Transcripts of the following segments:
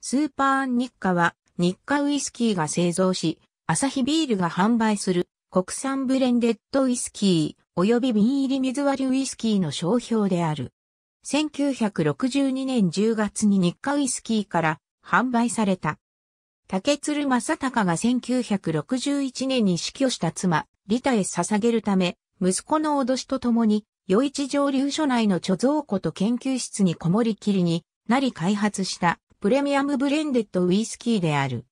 スーパー日課は日課ウイスキーが製造し、アサヒビールが販売する国産ブレンデッドウイスキー及び瓶入り水割りウイスキーの商標である。1962年10月に日課ウイスキーから販売された。竹鶴正隆が1961年に死去した妻、リタへ捧げるため、息子の脅しとともに、余一上流所内の貯蔵庫と研究室にこもりきりになり開発したプレミアムブレンデッドウイスキーである。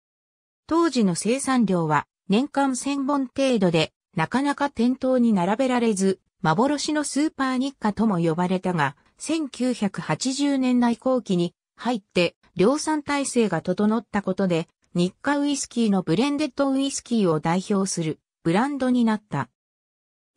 当時の生産量は年間1000本程度で、なかなか店頭に並べられず、幻のスーパー日課とも呼ばれたが、1980年代後期に入って量産体制が整ったことで、日課ウイスキーのブレンデッドウイスキーを代表するブランドになった。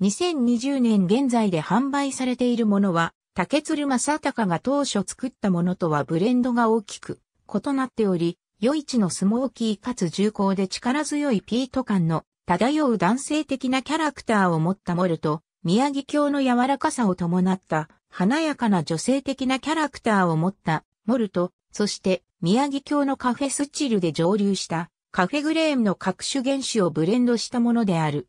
2020年現在で販売されているものは竹鶴正隆が当初作ったものとはブレンドが大きく異なっており、余市のスモーキーかつ重厚で力強いピート感の漂う男性的なキャラクターを持ったモルと、宮城郷の柔らかさを伴った華やかな女性的なキャラクターを持ったモルと、そして宮城郷のカフェスチルで蒸留したカフェグレームの各種原種をブレンドしたものである。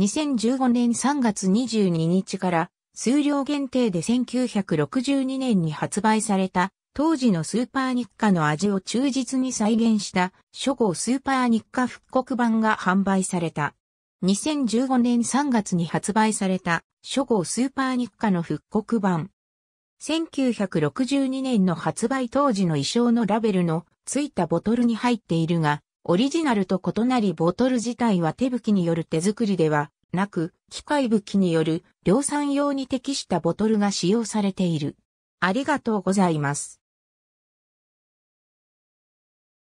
2015年3月22日から数量限定で1962年に発売された、当時のスーパーニッカの味を忠実に再現した初号スーパーニッカ復刻版が販売された。2015年3月に発売された初号スーパーニッカの復刻版。1962年の発売当時の衣装のラベルのついたボトルに入っているが、オリジナルと異なりボトル自体は手吹きによる手作りではなく、機械武器による量産用に適したボトルが使用されている。ありがとうございます。